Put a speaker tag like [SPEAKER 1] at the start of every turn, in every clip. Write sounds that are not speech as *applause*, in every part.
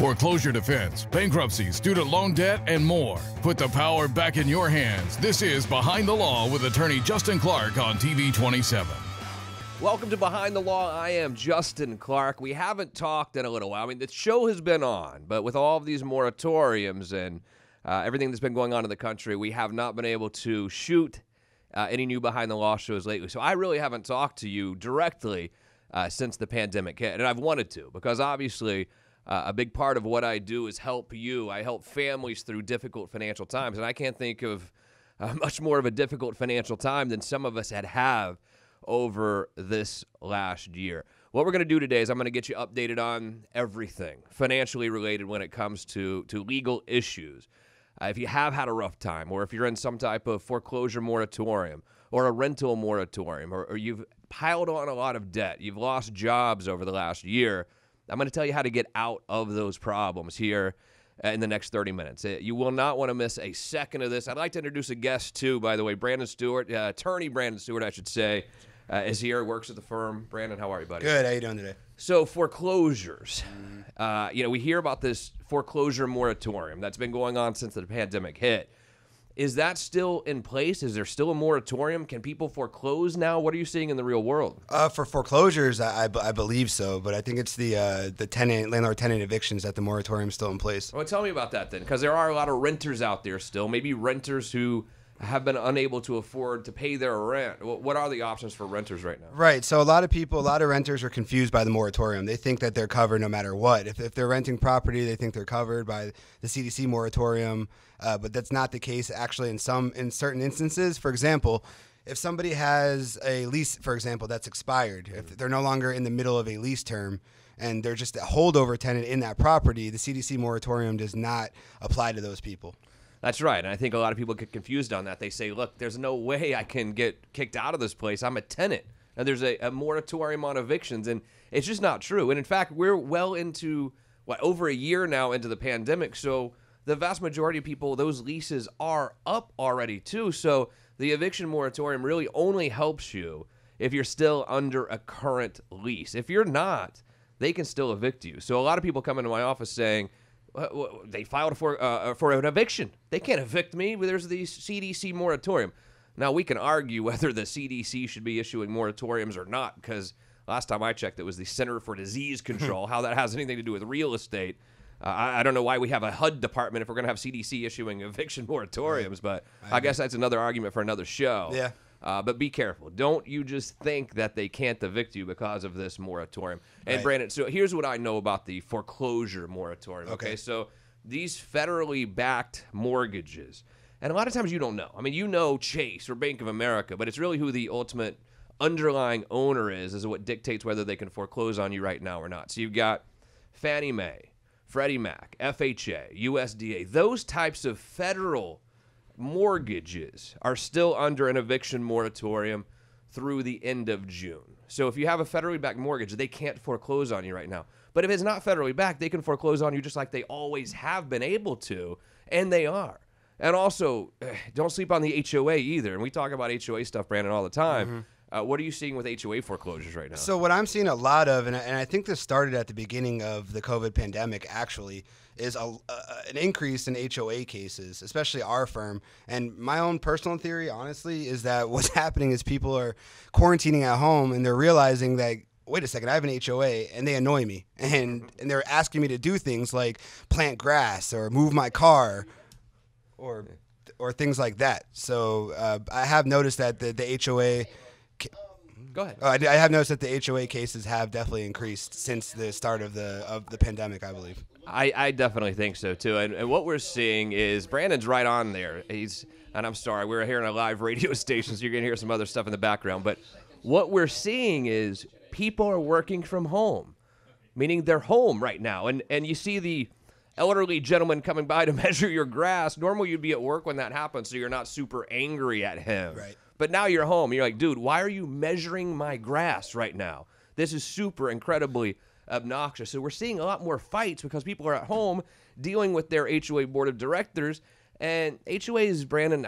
[SPEAKER 1] foreclosure defense, bankruptcy, student loan debt, and more. Put the power back in your hands. This is Behind the Law with attorney Justin Clark on TV 27.
[SPEAKER 2] Welcome to Behind the Law. I am Justin Clark. We haven't talked in a little while. I mean, the show has been on, but with all of these moratoriums and uh, everything that's been going on in the country, we have not been able to shoot uh, any new Behind the Law shows lately. So I really haven't talked to you directly uh, since the pandemic hit. And I've wanted to because obviously uh, a big part of what I do is help you. I help families through difficult financial times. And I can't think of uh, *laughs* much more of a difficult financial time than some of us had have over this last year. What we're going to do today is I'm going to get you updated on everything financially related when it comes to, to legal issues. Uh, if you have had a rough time, or if you're in some type of foreclosure moratorium, or a rental moratorium, or, or you've piled on a lot of debt, you've lost jobs over the last year, I'm going to tell you how to get out of those problems here in the next 30 minutes. Uh, you will not want to miss a second of this. I'd like to introduce a guest, too, by the way. Brandon Stewart, uh, attorney Brandon Stewart, I should say, uh, is here, works at the firm. Brandon, how are you, buddy? Good. How you doing today? So, foreclosures. Uh, you know, we hear about this foreclosure moratorium that's been going on since the pandemic hit. Is that still in place? Is there still a moratorium? Can people foreclose now? What are you seeing in the real world?
[SPEAKER 3] Uh, for foreclosures, I, I, b- I believe so, but I think it's the uh, the tenant landlord tenant evictions that the moratorium's still in place.
[SPEAKER 2] Well, tell me about that then, because there are a lot of renters out there still. Maybe renters who have been unable to afford to pay their rent. What are the options for renters right now?
[SPEAKER 3] Right. So a lot of people, a lot of renters are confused by the moratorium. They think that they're covered no matter what. If, if they're renting property, they think they're covered by the CDC moratorium, uh, but that's not the case actually in some in certain instances. For example, if somebody has a lease, for example, that's expired, if mm. they're no longer in the middle of a lease term, and they're just a holdover tenant in that property, the CDC moratorium does not apply to those people.
[SPEAKER 2] That's right. And I think a lot of people get confused on that. They say, look, there's no way I can get kicked out of this place. I'm a tenant. And there's a, a moratorium on evictions. And it's just not true. And in fact, we're well into, what, over a year now into the pandemic. So the vast majority of people, those leases are up already, too. So the eviction moratorium really only helps you if you're still under a current lease. If you're not, they can still evict you. So a lot of people come into my office saying, uh, they filed for uh, uh, for an eviction. They can't evict me. There's the CDC moratorium. Now we can argue *laughs* whether the CDC should be issuing moratoriums or not because last time I checked, it was the Center for Disease hmm. Control. how that has anything to do with real estate, uh, I, I, don't know why we have a HUD department if we're going to have CDC issuing *laughs* eviction moratoriums. But I, I guess that's another argument for another show. Yeah. Uh, but be careful. Don't you just think that they can't evict you because of this moratorium. And right. Brandon, so here's what I know about the foreclosure moratorium. Okay. okay. So these federally backed mortgages, and a lot of times you don't know. I mean, you know Chase or Bank of America, but it's really who the ultimate underlying owner is, is what dictates whether they can foreclose on you right now or not. So you've got Fannie Mae, Freddie Mac, FHA, USDA, those types of federal mortgages are still under an eviction moratorium through the end of June. So if you have a federally backed mortgage, they can't foreclose on you right now. But if it's not federally backed, they can foreclose on you just like they always have been able to, and they are. And also, *sighs* don't sleep on the HOA either. And we talk about HOA stuff, Brandon, all the time. Mm-hmm. Uh, what are you seeing with HOA foreclosures right now?
[SPEAKER 3] So, what I'm seeing a lot of, and I, and I think this started at the beginning of the COVID pandemic, actually, is a, uh, an increase in HOA cases, especially our firm. And my own personal theory, honestly, is that *laughs* what's happening is people are quarantining at home and they're realizing that wait a second, I have an HOA and they annoy me *laughs* and mm-hmm. and they're asking me to do things like plant grass or move my car or or things like that. So uh, I have noticed that the, the HOA. Go ahead. Oh, I have noticed that the HOA cases have definitely increased since the start of the of the pandemic, I believe.
[SPEAKER 2] I, I definitely think so too. And, and, what we're seeing is Brandon's right on there. He's and I'm sorry, we're here in a live radio *laughs* station, so you're gonna hear some other stuff in the background. But what we're seeing is people are working from home, meaning they're home right now. And and you see the elderly gentleman coming by to *laughs* measure your grass. Normally you'd be at work when that happens, so you're not super angry at him. Right. But now you're home. You're like, dude, why are you measuring my grass right now? This is super incredibly obnoxious. So we're seeing a lot more fights because people are at home dealing with their HOA board of directors. And HOAs, Brandon,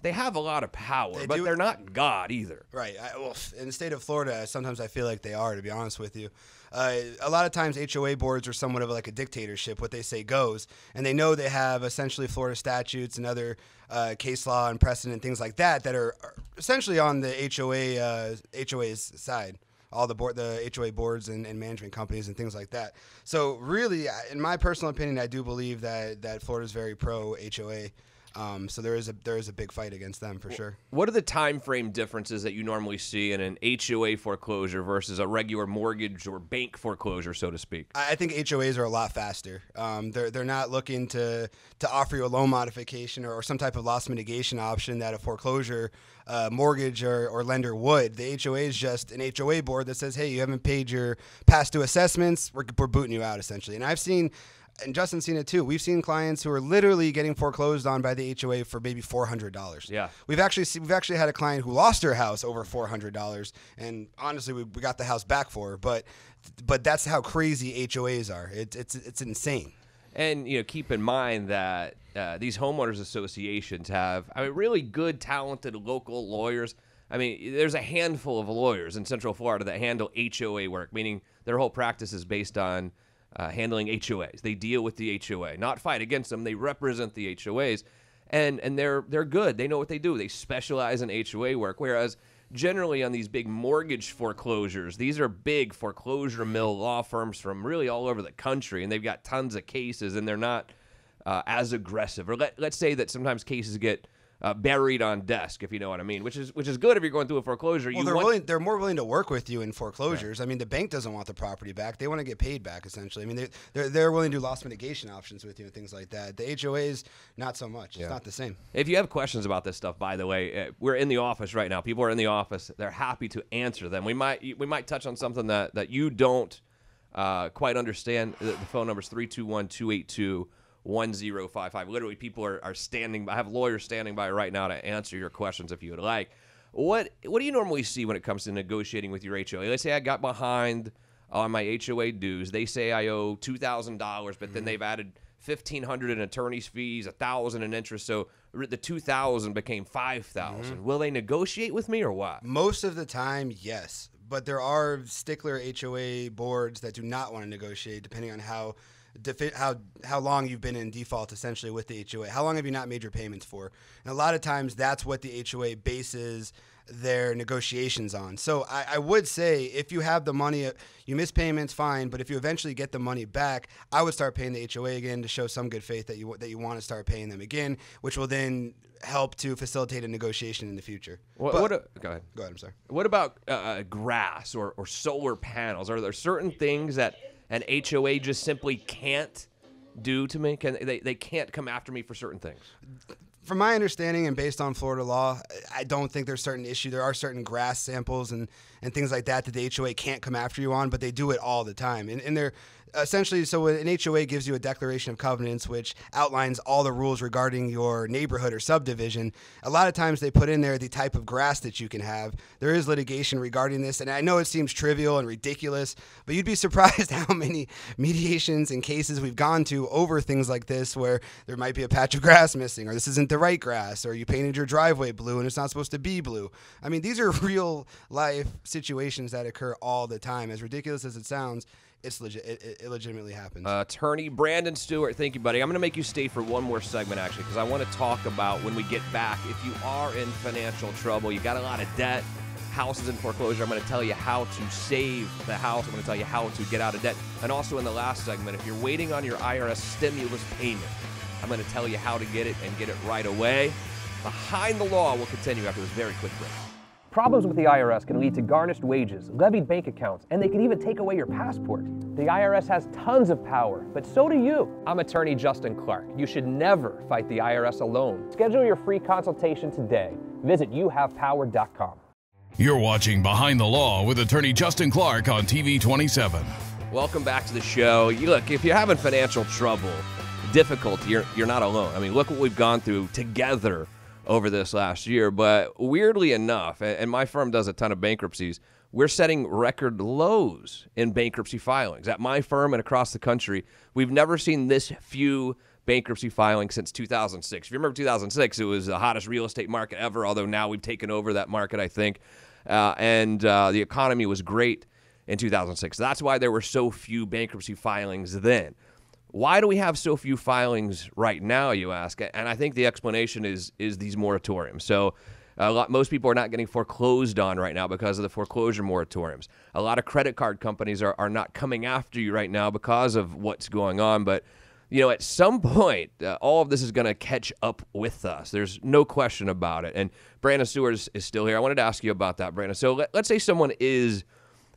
[SPEAKER 2] they have a lot of power, they but do, they're not God either.
[SPEAKER 3] Right. I, well, in the state of Florida, sometimes I feel like they are, to be honest with you. Uh, a lot of times, HOA boards are somewhat of like a dictatorship. What they say goes. And they know they have essentially Florida statutes and other uh, case law and precedent, things like that, that are essentially on the HOA uh, HOA's side all the board, the HOA boards and, and management companies and things like that. So really, in my personal opinion, I do believe that that Florida is very pro HOA. Um, so there is a there is a big fight against them for sure.
[SPEAKER 2] What are the time frame differences that you normally see in an HOA foreclosure versus a regular mortgage or bank foreclosure, so to speak?
[SPEAKER 3] I think HOAs are a lot faster. Um, they're they're not looking to to offer you a loan modification or, or some type of loss mitigation option that a foreclosure uh, mortgage or, or lender would. The HOA is just an HOA board that says, hey, you haven't paid your past due assessments. We're, we're booting you out essentially. And I've seen and Justin's seen it too. We've seen clients who are literally getting foreclosed on by the HOA for maybe four hundred dollars. Yeah, we've actually seen, we've actually had a client who lost her house over four hundred dollars, and honestly, we, we got the house back for her. But but that's how crazy HOAs are. It, it's it's insane.
[SPEAKER 2] And you know, keep in mind that uh, these homeowners associations have I mean really good, talented local lawyers. I mean, there's a handful of lawyers in Central Florida that handle HOA work, meaning their whole practice is based on uh, handling HOAs. They deal with the HOA, not fight against them. They represent the HOAs, and and they're they're good. They know what they do. They specialize in HOA work. Whereas generally on these big mortgage foreclosures, these are big foreclosure mill law firms from really all over the country, and they've got tons of cases, and they're not uh, as aggressive. Or let let's say that sometimes cases get uh, buried on desk, if you know what I mean, which is which is good if you're going through a foreclosure. Well, they're want-
[SPEAKER 3] willing, they're more willing to work with you in foreclosures. Right. I mean, the bank doesn't want the property back; they want to get paid back. Essentially, I mean, they they're, they're willing to do loss mitigation options with you and things like that. The HOAs, not so much. Yeah. It's not the same.
[SPEAKER 2] If you have questions about this stuff, by the way, eh, we're in the office right now. People are in the office; they're happy to answer them. We might we might touch on something that that you don't uh, quite understand. The, the phone number is three two one two eight two. 1055. Literally, people are, are standing by, I have lawyers standing by right now to answer your questions if you would like. What, what do you normally see when it comes to negotiating with your HOA? Let's say I got behind on my HOA dues. They say I owe $2,000, but mm-hmm. then they've added 1500 in attorney's fees, 1000 in interest. So the 2000 became 5000. Mm-hmm. Will they negotiate with me or what?
[SPEAKER 3] Most of the time, yes. But there are stickler HOA boards that do not want to negotiate depending on how defi- how how long you've been in default essentially with the HOA. How long have you not made your payments for? And a lot of times that's what the HOA bases their negotiations on. So I, I, would say if you have the money, you miss payments, fine. But if you eventually get the money back, I would start paying the HOA again to show some good faith that you that you want to start paying them again, which will then help to facilitate a negotiation in the future. What, but, what a, go ahead. Go ahead. I'm sorry.
[SPEAKER 2] What about uh, uh grass or, or solar panels? Are there certain things that an HOA just simply can't do to me? Can they, they can't come after me for certain things?
[SPEAKER 3] From my understanding and based on Florida law, I don't think there's certain issue. There are certain grass samples and, and things like that that the HOA can't come after you on, but they do it all the time. And, and they're essentially, so an HOA gives you a declaration of covenants, which outlines all the rules regarding your neighborhood or subdivision. A lot of times they put in there the type of grass that you can have. There is litigation regarding this, and I know it seems trivial and ridiculous, but you'd be *laughs* surprised how many mediations and cases we've gone to over things like this, where there might be a patch of grass missing, or this isn't the right grass, or you painted your driveway blue and it's not supposed to be blue. I mean, these are *laughs* real life situations that occur all the time, as ridiculous as it sounds it's legit. It, it, it legitimately happens.
[SPEAKER 2] Uh, attorney Brandon Stewart, thank you, buddy. I'm going to make you stay for one more segment actually, because I want to talk about when we get back. If you are in financial trouble, you got a lot of debt, houses in foreclosure. I'm going to tell you how to save the house. I'm going to tell you how to get out of debt, and also in the last segment, if you're waiting on your IRS stimulus payment, I'm going to tell you how to get it and get it right away. Behind the Law will continue after this very quick break. Problems with the IRS can lead to garnished wages, levied bank accounts, and they can even take away your passport. The IRS has tons of power, but so do you. I'm attorney Justin Clark. You should never fight the IRS alone. Schedule your free consultation today. Visit youhavepower.com.
[SPEAKER 1] You're watching Behind the Law with attorney Justin Clark on TV 27.
[SPEAKER 2] Welcome back to the show. You look, if you're having financial trouble, difficulty, you're, you're not alone. I mean, look what we've gone through together over this last year. But weirdly enough, and my firm does a ton of bankruptcies, we're setting record lows in bankruptcy filings. At my firm and across the country, we've never seen this few bankruptcy filings since 2006. If you remember 2006, it was the hottest real estate market ever, although now we've taken over that market, I think. Uh, and uh, the economy was great in 2006. That's why there were so few bankruptcy filings then. Why do we have so few filings right now, you ask? And I think the explanation is is these moratoriums. So a lot, most people are not getting foreclosed on right now because of the foreclosure moratoriums. A lot of credit card companies are, are not coming after you right now because of what's going on. But, you know, at some point, uh, all of this is going to catch up with us. There's no question about it. And Brandon Stewart is, is, still here. I wanted to ask you about that, Brandon. So let, let's say someone is –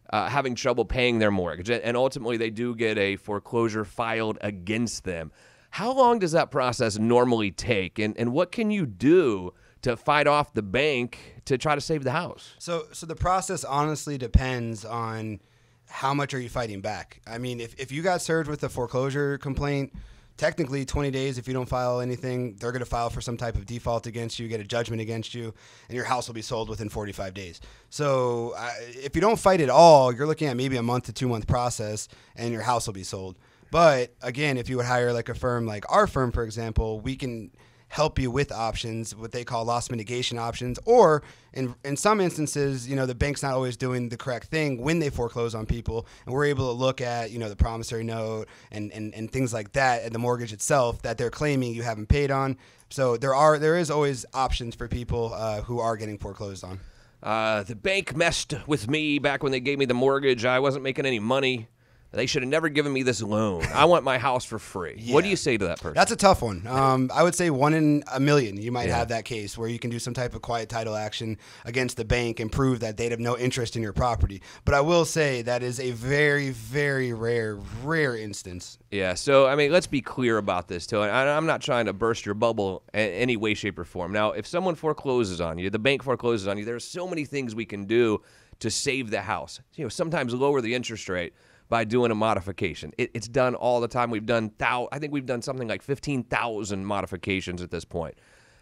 [SPEAKER 2] uh, having trouble paying their mortgage, and ultimately they do get a foreclosure filed against them. How long does that process normally take, and, and what can you do to fight off the bank to try to save the house?
[SPEAKER 3] So, so the process honestly depends on how much are you fighting back. I mean, if, if you got served with a foreclosure complaint, technically 20 days if you don't file anything they're going to file for some type of default against you get a judgment against you and your house will be sold within 45 days so uh, if you don't fight at all you're looking at maybe a month to two month process and your house will be sold but again if you would hire like a firm like our firm for example we can help you with options, what they call loss mitigation options, or in in some instances, you know, the bank's not always doing the correct thing when they foreclose on people, and we're able to look at you know the promissory note and and, and things like that, and the mortgage itself that they're claiming you haven't paid on. So there are there is always options for people uh, who are getting foreclosed on.
[SPEAKER 2] Uh, the bank messed with me back when they gave me the mortgage. I wasn't making any money. They should have never given me this loan. I want my house for free. Yeah. What do you say to that person? That's a
[SPEAKER 3] tough one. Um, I would say one in a million. You might yeah. have that case where you can do some type of quiet title action against the bank and prove that they'd have no interest in your property. But I will say that is a very, very rare, rare instance.
[SPEAKER 2] Yeah. So I mean, let's be clear about this too. I, am not trying to burst your bubble in any way, shape, or form. Now, if someone forecloses on you, the bank forecloses on you. There are so many things we can do to save the house. You know, sometimes lower the interest rate by doing a modification. It, it's done all the time. We've done thou I think we've done something like 15,000 modifications at this point.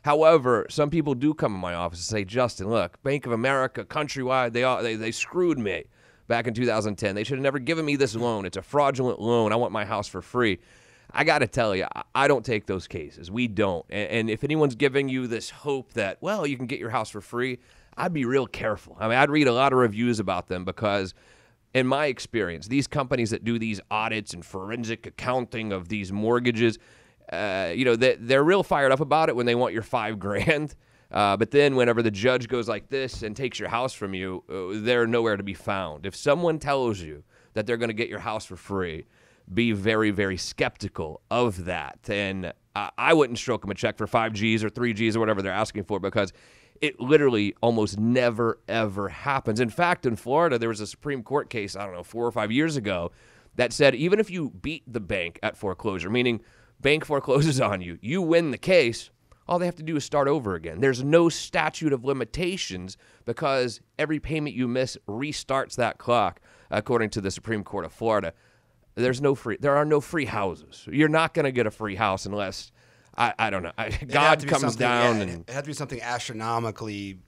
[SPEAKER 2] However, some people do come in my office and say, "Justin, look, Bank of America, Countrywide, they they, they screwed me." Back in 2010, they should have never given me this loan. It's a fraudulent loan. I want my house for free. I got to tell you, I don't take those cases. We don't. And, if anyone's giving you this hope that, well, you can get your house for free, I'd be real careful. I mean, I'd read a lot of reviews about them because in my experience, these companies that do these audits and forensic accounting of these mortgages, uh, you know, they, they're real fired up about it when they want your five grand. *laughs* Uh, but then, whenever the judge goes like this and takes your house from you, uh, they're nowhere to be found. If someone tells you that they're going to get your house for free, be very, very skeptical of that. And I, I wouldn't stroke them a check for five G's or three G's or whatever they're asking for because it literally almost never, ever happens. In fact, in Florida, there was a Supreme Court case, I don't know, four or five years ago, that said even if you beat the bank at foreclosure, meaning bank forecloses on you, you win the case, all they have to do is start over again. There's no statute of limitations because every payment you miss restarts that clock, according to the Supreme Court of Florida. There's no free there are no free houses. You're not going to get a free house unless I, I don't know. I, God comes down yeah, and
[SPEAKER 3] it had to be something astronomically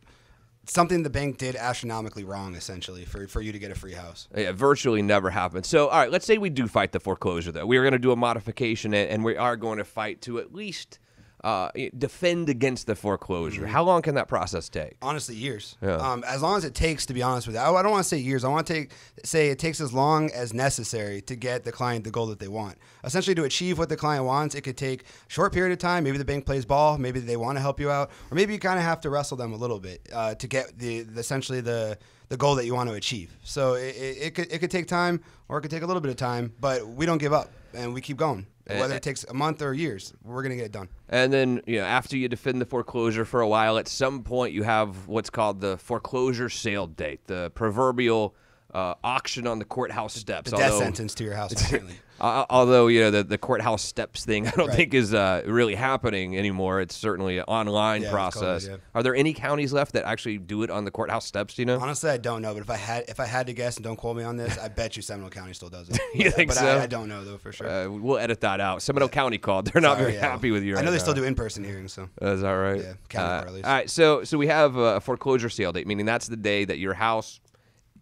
[SPEAKER 3] something the bank did astronomically wrong, essentially, for, for you to get a free house.
[SPEAKER 2] Yeah, virtually never happened. So, all right, let's say we do fight the foreclosure, though. We are going to do a modification, and, and we are going to fight to at least uh, defend against the foreclosure? Mm-hmm. How long
[SPEAKER 3] can that process take? Honestly, years. Yeah. Um, as long as it takes, to be honest with you, I, I don't want to say years. I want to take, say it takes as long as necessary to get the client the goal that they want. Essentially, to achieve what the client wants, it could take a short period of time. Maybe the bank plays ball. Maybe they want to help you out, or maybe you kind of have to wrestle them a little bit uh, to get the, the essentially the the goal that you want to achieve. So it, it, it, could, it could take time or it could take a little bit of time, but we don't give up and we keep going. Whether it takes a month or years, we're going to get it done.
[SPEAKER 2] And then, you know, after you defend the foreclosure for a while, at some point you have what's called the foreclosure sale date, the proverbial uh, auction on the courthouse steps. The death although, sentence to your house, *laughs* apparently. Uh, although you know the, the courthouse steps thing, *laughs* I don't right. think is uh, really happening anymore. It's certainly an online yeah, process. COVID, yeah. Are there any counties left that actually do it on the courthouse steps? Do you know? Honestly, I
[SPEAKER 3] don't know. But if I had if I had to guess, and don't quote me on this, I bet you Seminole County still does it. *laughs* you but, think but so? I, I, don't know though for sure.
[SPEAKER 2] Uh, we'll edit that out. Seminole yeah. County called. They're not Sorry, very happy with you. Right I know they now. still do
[SPEAKER 3] in person hearings. So
[SPEAKER 2] is that right? Yeah, county uh, at least. All right. So so we have uh, a foreclosure sale date, meaning that's the day that your house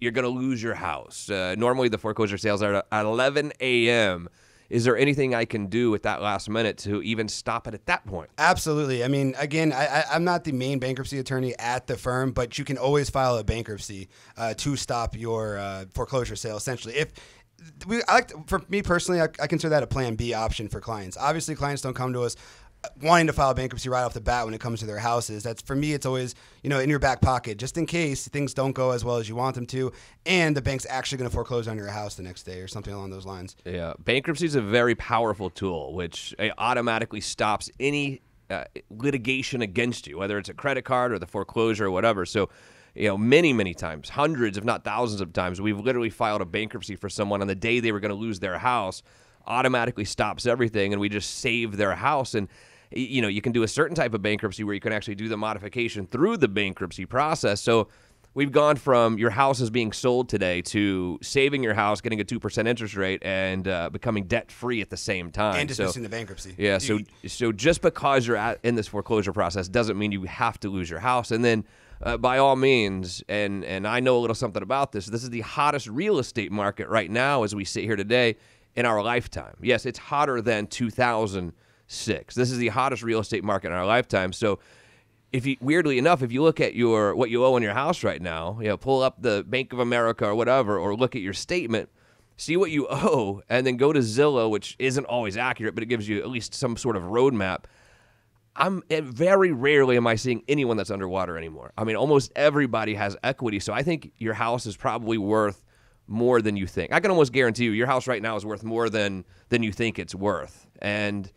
[SPEAKER 2] you're going to lose your house. Uh, normally, the foreclosure sales are at 11 a.m. Is there anything I can do at that last minute to even stop it at that point?
[SPEAKER 3] Absolutely. I mean, again, I, am not the main bankruptcy attorney at the firm, but you can always file a bankruptcy uh, to stop your uh, foreclosure sale. Essentially, if we, I like to, for me personally, I, I, consider that a plan B option for clients. Obviously, clients don't come to us wanting to file bankruptcy right off the bat when it comes to their houses. That's for me, it's always you know in your back pocket just in case things don't go as well as you want them to, and the bank's actually going to foreclose on your house the next day or something along those lines.
[SPEAKER 2] Yeah, bankruptcy is a very powerful tool which eh, automatically stops any uh, litigation against you, whether it's a credit card or the foreclosure or whatever. So you know, many, many times, hundreds, if not thousands of times, we've literally filed a bankruptcy for someone on the day they were going to lose their house, automatically stops everything, and we just save their house. And you know, you can do a certain type of bankruptcy where you can actually do the modification through the bankruptcy process. So we've gone from your house is being sold today to saving your house, getting a two percent interest rate, and uh, becoming debt free at the same time, and dismissing so, the bankruptcy. Yeah. So so just because you're at, in this foreclosure process doesn't mean you have to lose your house. And then uh, by all means, and and I know a little something about this. This is the hottest real estate market right now as we sit here today in our lifetime. Yes, it's hotter than 2000 six. This is the hottest real estate market in our lifetime. So, if you weirdly enough, if you look at your what you owe on your house right now, you know, pull up the Bank of America or whatever, or look at your statement, see what you *laughs* owe, and then go to Zillow, which isn't always accurate, but it gives you at least some sort of roadmap. I'm very rarely am I seeing anyone that's underwater anymore. I mean, almost everybody has equity, so I think your house is probably worth more than you think. I can almost guarantee you, your house right now is worth more than than you think it's worth, and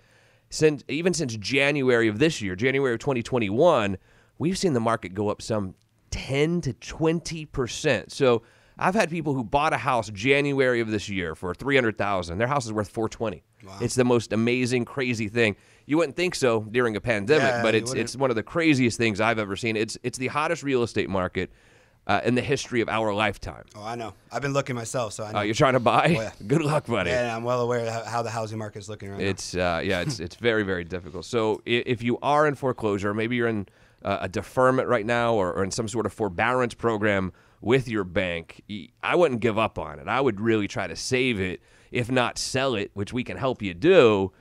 [SPEAKER 2] since even since January of this year, January of 2021, we've seen the market go up some 10 to 20 percent. So I've had people who bought a house January of this year for 300,000. Their house is worth 420. Wow. It's the most amazing crazy thing. You wouldn't think so during a pandemic, yeah, but it's it's one of the craziest things I've ever seen. It's it's the hottest real estate market uh, in the history of our lifetime.
[SPEAKER 3] Oh, I know. I've been looking myself, so I oh, know. Uh, you're trying to buy? Oh, yeah. *laughs* Good luck, buddy. Yeah, I'm well aware of how the housing market is looking right it's,
[SPEAKER 2] now. It's uh, yeah, it's it's very very difficult. So if you are in foreclosure, maybe you're in uh, a deferment right now, or, or in some sort of forbearance program with your bank, I wouldn't give up on it. I would really try to save it, if not sell it, which we can help you do.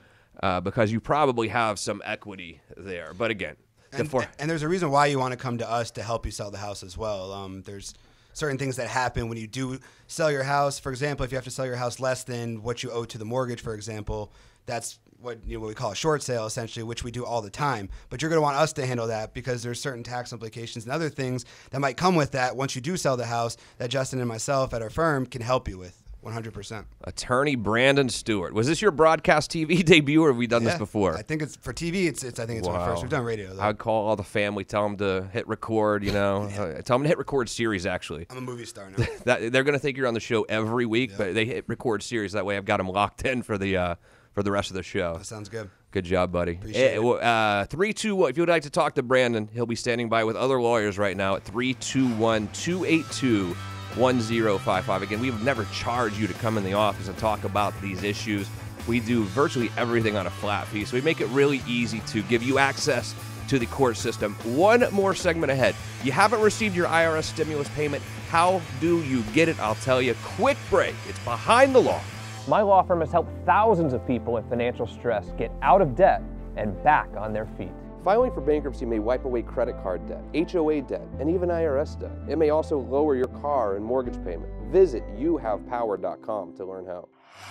[SPEAKER 2] Uh, because you probably have some equity there. But again,
[SPEAKER 3] and, and there's a reason why you want to come to us to help you sell the house as well. Um, there's certain things that happen when you do sell your house. For example, if you have to sell your house less than what you owe to the mortgage, for example, that's what you know what we call a short sale essentially, which we do all the time. But you're going to want us to handle that because there's certain tax implications and other things that might come with that once you do sell the house that Justin and myself at our firm can help you with. 100%.
[SPEAKER 2] Attorney Brandon Stewart. Was this your broadcast TV *laughs* debut or have we done yeah, this before? I
[SPEAKER 3] think it's for TV, it's, it's I think it's wow. my first. We've done radio. Though.
[SPEAKER 2] I'd call all the family, tell them to hit record, you know. *laughs* yeah. Tell them to hit record series, actually. I'm
[SPEAKER 3] a movie star now.
[SPEAKER 2] *laughs* that, they're going to think you're on the show every week, but they hit record series. That way I've got them locked in for the. Uh, for the rest of the show.
[SPEAKER 3] That sounds good. Good job, buddy.
[SPEAKER 2] Appreciate eh, it. it. Uh, three, two, one. If you would like to talk to Brandon, he'll be standing by with other lawyers right now at 321 282 1055. Again, we have never charged you to come in the office and talk about these issues. We do virtually everything on a flat fee, so we make it really easy to give you access to the court system. One more segment ahead. You haven't received your IRS stimulus payment. How do you get it? I'll tell you. Quick break. It's behind the law. My law firm has helped thousands of people in financial stress get out of debt and back on their feet. Filing for bankruptcy may wipe away credit card debt, HOA debt, and even IRS debt. It may also lower your car and mortgage payment. Visit youhavepower.com to learn how.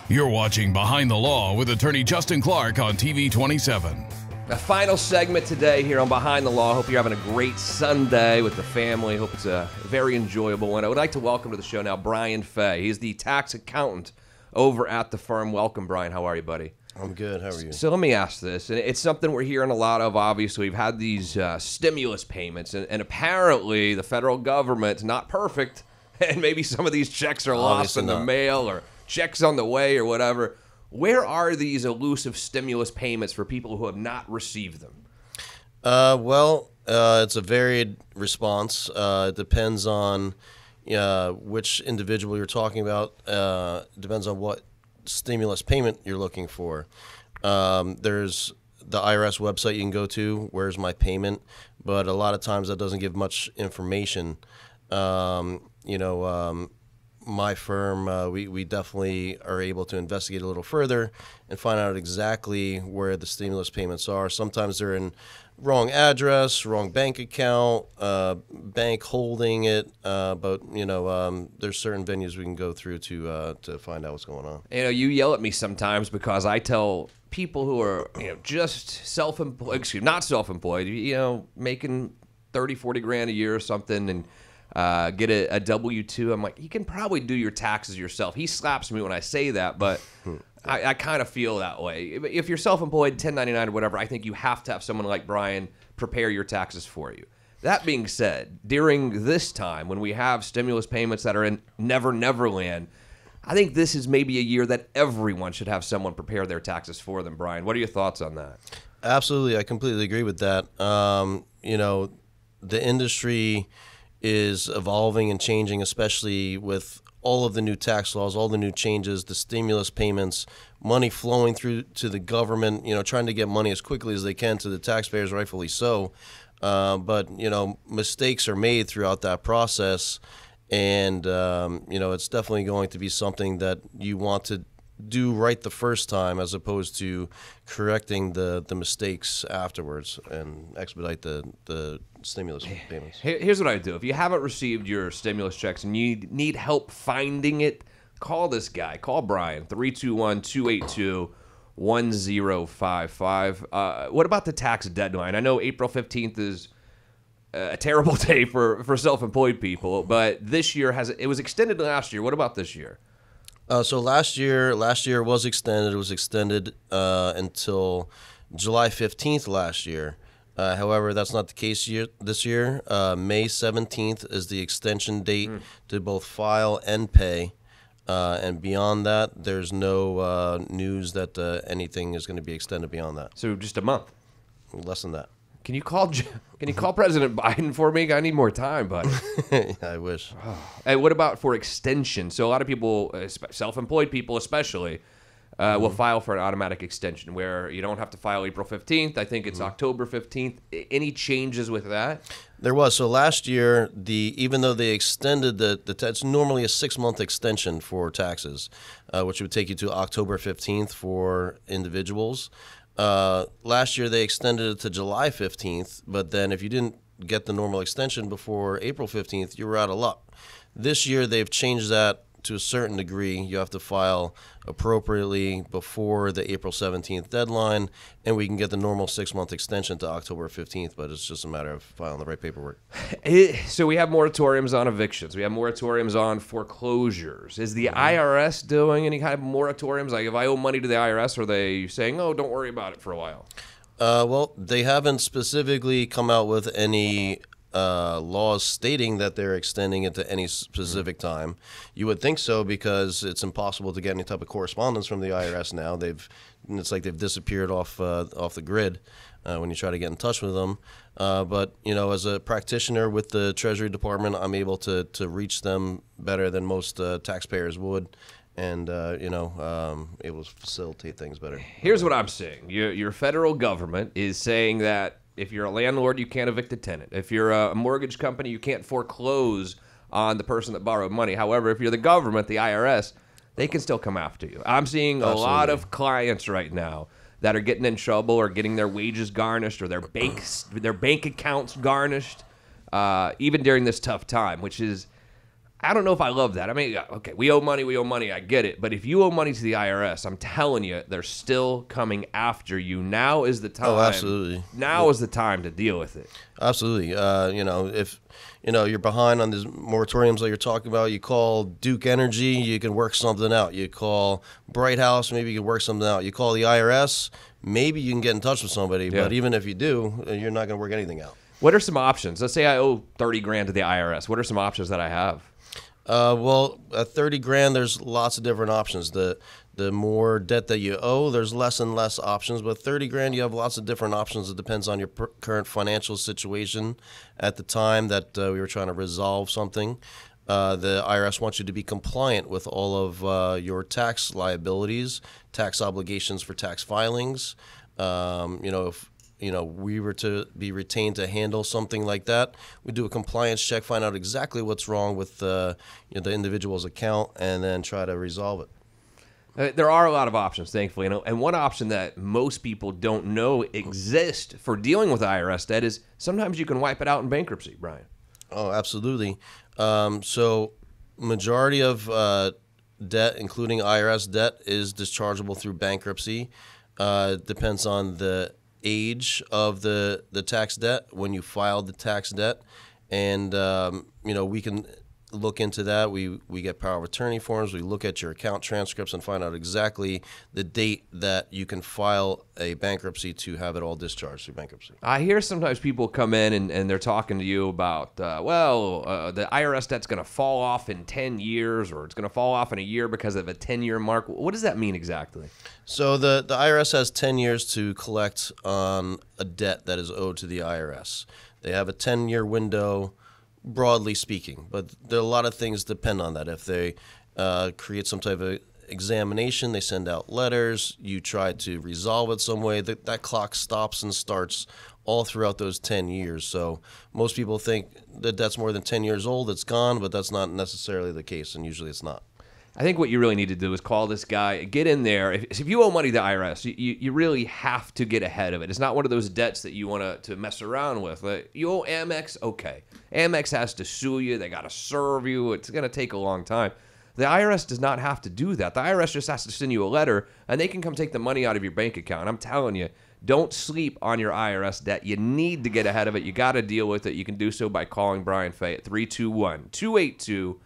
[SPEAKER 1] You're watching Behind the Law with attorney Justin Clark on TV 27. A final segment today here on Behind the Law. Hope you're having a great
[SPEAKER 2] Sunday with the family. Hope it's a very enjoyable one. I would like to welcome to the show now Brian Fay. He's the tax accountant over at the firm. Welcome, Brian. How are you, buddy? I'm good. How are you? So let me ask this, and it's something we're hearing a lot of. Obviously, we've had these uh, stimulus payments, and, and, apparently the federal government's not perfect, *laughs* and maybe some of these checks are lost obviously in the not. mail or checks on the way or whatever. Where are these elusive stimulus payments for people who have not received them? Uh, well, uh, it's a
[SPEAKER 4] varied response. Uh, it depends on uh, which individual you're talking about. Uh, depends on what stimulus payment you're looking for. Um, there's the IRS website you can go to, where's my payment? But a lot of times that doesn't give much information. Um, you know, um, my firm, uh, we, we definitely are able to investigate a little further and find out exactly where the stimulus payments are. Sometimes they're in wrong address, wrong bank account, uh, bank holding it. Uh, but you know, um, there's certain venues we can go
[SPEAKER 2] through to uh, to find out what's going on. You know, you yell at me sometimes because I tell people who are you know just self-employed, excuse me, not self-employed, you know, making 30, 40 grand a year or something, and uh, get a, a W two. I'm like, you can probably do your taxes yourself. He slaps me when I say that, but hmm. I, I kind of feel that way. If you're self-employed, 1099 or whatever, I think you have to have someone like Brian prepare your taxes for you. That being said, during this time when we have stimulus payments that are in never never land, I think this is maybe a year that everyone should have someone prepare their taxes for them. Brian, what are your thoughts on that?
[SPEAKER 4] Absolutely, I completely agree with that. Um, you know, the industry is evolving and changing, especially with all of the new tax laws, all the new changes, the stimulus payments, money flowing through to the government, you know, trying to get money as quickly as they can to the taxpayers, rightfully so. Uh, but, you know, mistakes are made throughout that process. And, um, you know, it's definitely going to be something that you want to do right the first time as opposed to correcting the, the mistakes afterwards and expedite the, the stimulus
[SPEAKER 2] payments. Here's what I do if you haven't received your stimulus checks and you need help finding it, call this guy. Call Brian, 321 282 1055. Uh, what about the tax deadline? I know April 15th is a terrible *laughs* day for, for self employed people, but this year has it was extended last year. What about this year?
[SPEAKER 4] Uh, so last year, last year was extended. It was extended uh, until July 15th last year. Uh, however, that's not the case year, this year. Uh, May 17th is the extension date mm. to both file and pay. Uh, and beyond that, there's no uh, news that anything is going to be
[SPEAKER 2] extended beyond that. So just a month? Less than that. Can you call Can you call President Biden for me? I need more time, buddy. *laughs* yeah, I wish. *sighs* Hey, what about for extension? So a lot of people, self-employed people especially, uh, mm-hmm. will file for an automatic extension where you don't have to file April 15th. I think it's mm-hmm. October 15th. Any changes with that?
[SPEAKER 4] There was. So last year, the even though they extended the, the it's normally a six month extension for taxes, uh, which would take you to October 15th for individuals. Uh, last year they extended it to July 15th, but then if you didn't get the normal extension before April 15th, you were out of luck. This year they've changed that to a certain degree, you have to file appropriately before the April 17th deadline, and we can get the normal six month extension to October 15th, but it's just a matter of filing the right paperwork.
[SPEAKER 2] It, eh, so we have moratoriums on evictions, we have moratoriums on foreclosures. Is the mm-hmm. IRS doing any kind of moratoriums? Like if I owe money to the IRS, are they saying, oh, don't worry about it for a while? Uh, well, they haven't specifically come out with any
[SPEAKER 4] uh, laws stating that they're extending it to any specific mm-hmm. time. You would think so because it's impossible to get any type of correspondence from the IRS now. They've it's like they've disappeared off uh, off the grid uh, when you try to get in touch with them. Uh, but you know, as a practitioner with the Treasury Department, I'm able to to reach them better than most uh, taxpayers would, and uh, you know um, it will facilitate things better.
[SPEAKER 2] Here's what I'm saying: your, your federal government is saying that if you're a landlord, you can't evict a tenant. If you're a mortgage company, you can't foreclose on the person that borrowed money. However, if you're the government, the IRS, they can still come after you. I'm seeing a lot of clients right now that are getting in trouble or getting their wages garnished or their banks their bank accounts garnished, uh, even during this tough time, which is I don't know if I love that. I mean, okay, we owe money, we owe money, I get it. But if you owe money to the IRS, I'm telling you, they're still coming after you. Now is the oh, time. Oh, absolutely. Now yeah. is the time to deal with it. Absolutely. Uh, you
[SPEAKER 4] know, if you know you're behind on these moratoriums that you're talking about, you call Duke Energy, you can work something out. You call Bright House, maybe you can work something out. You call the IRS, maybe you can get in touch with somebody. Yeah. But even if you do, uh, you're not going to work anything out. What are some options? Let's say I owe 30 grand to the IRS. What are some options that I have? Uh, well, at thirty grand, there's lots of different options. The the more debt that you owe, there's less and less options. But thirty grand, you have lots of different options. It depends on your current financial situation at the time that uh, we were trying to resolve something. Uh, the IRS wants you to be compliant with all of uh, your tax liabilities, tax obligations for tax filings. Um, you know, if you know we were to be retained to handle something like that, we do a compliance check, find out exactly what's wrong with the you know, the individual's account, and
[SPEAKER 2] then try to resolve it. Uh, there are a lot of options, thankfully, and, and one option that most people don't know exists for dealing with IRS debt is sometimes you can wipe it out in bankruptcy, Brian.
[SPEAKER 4] Oh, absolutely. Um, so, majority of uh, debt, including IRS debt, is dischargeable through bankruptcy. Uh, depends on the age of the the tax debt when you filed the tax debt, and um, you know we can look into that. We we get power of attorney forms. We look at your account transcripts and find out exactly the date that you can file
[SPEAKER 2] a bankruptcy to have it all discharged through bankruptcy. I hear sometimes people come in and, and they're talking to you about, uh, well, uh, the IRS debt's going to fall off in 10 years or it's going to fall off in a year because of a 10 year mark. What does that mean exactly?
[SPEAKER 4] So the, the IRS has 10 years to collect on a debt that is owed to the IRS. They have a 10 year window broadly speaking. But there are a lot of things depend on that. If they uh, create some type of examination, they send out letters, you try to resolve it some way, that, that clock stops and starts all throughout those 10 years. So most people think that that's more than 10 years old, it's gone, but that's not necessarily the case, and usually it's not.
[SPEAKER 2] I think what you really need to do is call this guy, get in there. If, if you owe money to IRS, you, you, you, really have to get ahead of it. It's not one of those debts that you want to mess around with. Like, you owe Amex, okay. Amex has to sue you, they got to serve you. It's going to take a long time. The IRS does not have to do that. The IRS just has to send you a letter and they can come take the money out of your bank account. I'm telling you, don't sleep on your IRS debt. You need to get ahead of it. You got to deal with it. You can do so by calling Brian Fay at 321 282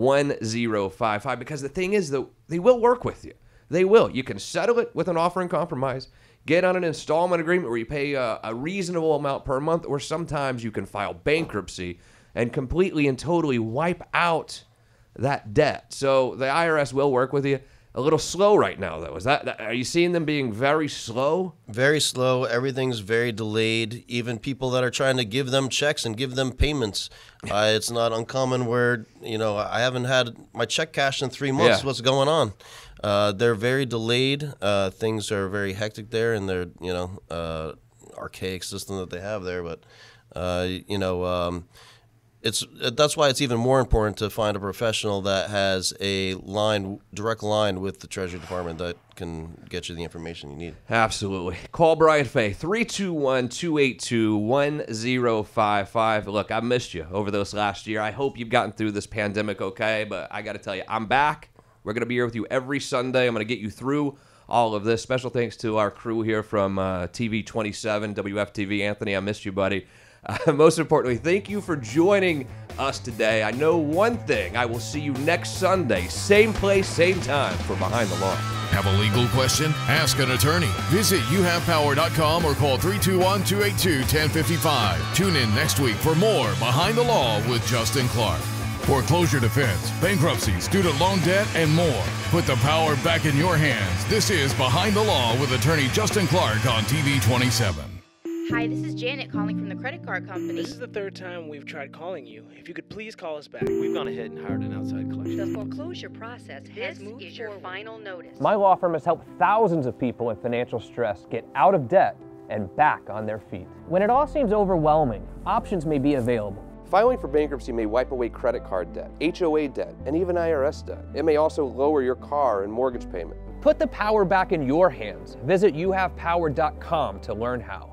[SPEAKER 2] 1055 because the thing is that they will work with you. They will. You can settle it with an offer and compromise, get on an installment agreement where you pay a, a reasonable amount per month, or sometimes you can file bankruptcy and completely and totally wipe out that debt. So the IRS will work with you a little slow right now, though. Is that, that are you seeing them being very slow?
[SPEAKER 4] Very slow. Everything's very delayed. Even people that are trying to give them checks and give them payments, *laughs* uh, it's not uncommon where you know I haven't had my check cashed in three months. Yeah. What's going on? Uh, they're very delayed. Uh, things are very hectic there, and they're you know uh, archaic system that they have there. But uh, you know. Um, it's that's why it's even more important to find a professional that has a line direct line with the treasury department that can get you the information you need absolutely
[SPEAKER 2] call brian fay 321-282-1055 look i missed you over this last year i hope you've gotten through this pandemic okay but i gotta tell you i'm back we're gonna be here with you every sunday i'm gonna get you through all of this special thanks to our crew here from uh, tv 27 wftv anthony i missed you buddy uh, *laughs* most importantly, thank you for joining us today. I know one thing I will see you next Sunday, same
[SPEAKER 1] place, same time for Behind the Law. Have a legal question? Ask an attorney. Visit youhavepower.com or call 321 282 1055. Tune in next week for more Behind the Law with Justin Clark. Foreclosure defense, bankruptcy, student loan debt, and more. Put the power back in your hands. This is Behind the Law with attorney Justin Clark on TV 27. Hi, this is Janet calling from the credit card company. This is the third time
[SPEAKER 3] we've tried calling you. If you could please call us back. We've gone ahead and hired an outside collection. The foreclosure process has this moved is your final notice.
[SPEAKER 2] My law firm has helped thousands of people in financial stress get out of debt and back on their feet. When it all seems overwhelming, options may be available. Filing for bankruptcy may wipe away credit card debt, HOA debt, and even IRS debt. It may also lower your car and mortgage payment. Put the power back in your hands. Visit youhavepower.com to learn how.